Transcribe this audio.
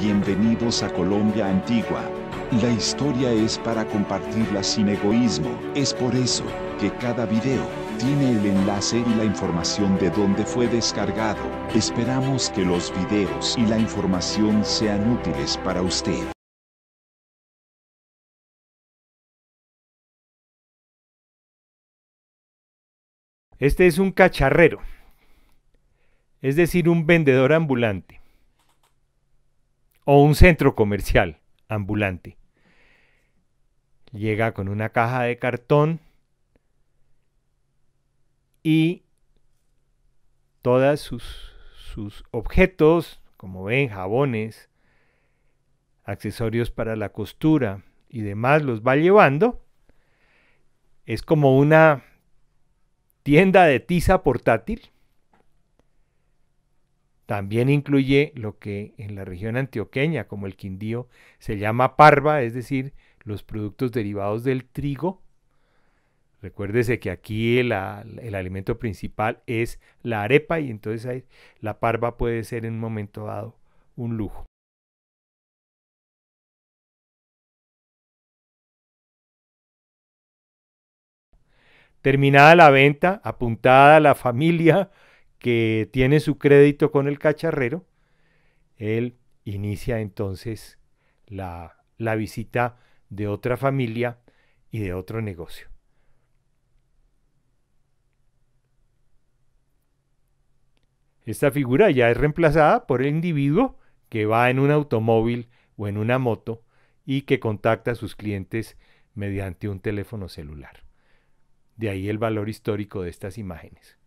Bienvenidos a Colombia Antigua. La historia es para compartirla sin egoísmo. Es por eso que cada video tiene el enlace y la información de dónde fue descargado. Esperamos que los videos y la información sean útiles para usted. Este es un cacharrero, es decir, un vendedor ambulante o un centro comercial ambulante. Llega con una caja de cartón y todos sus, sus objetos, como ven, jabones, accesorios para la costura y demás, los va llevando. Es como una tienda de tiza portátil también incluye lo que en la región antioqueña, como el Quindío, se llama parva, es decir, los productos derivados del trigo. Recuérdese que aquí el, alimento principal es la arepa y entonces la parva puede ser en un momento dado un lujo. Terminada la venta, apuntada la familia, que tiene su crédito con el cacharrero, él inicia entonces la, la visita de otra familia y de otro negocio. Esta figura ya es reemplazada por el individuo que va en un automóvil o en una moto y que contacta a sus clientes mediante un teléfono celular. De ahí el valor histórico de estas imágenes.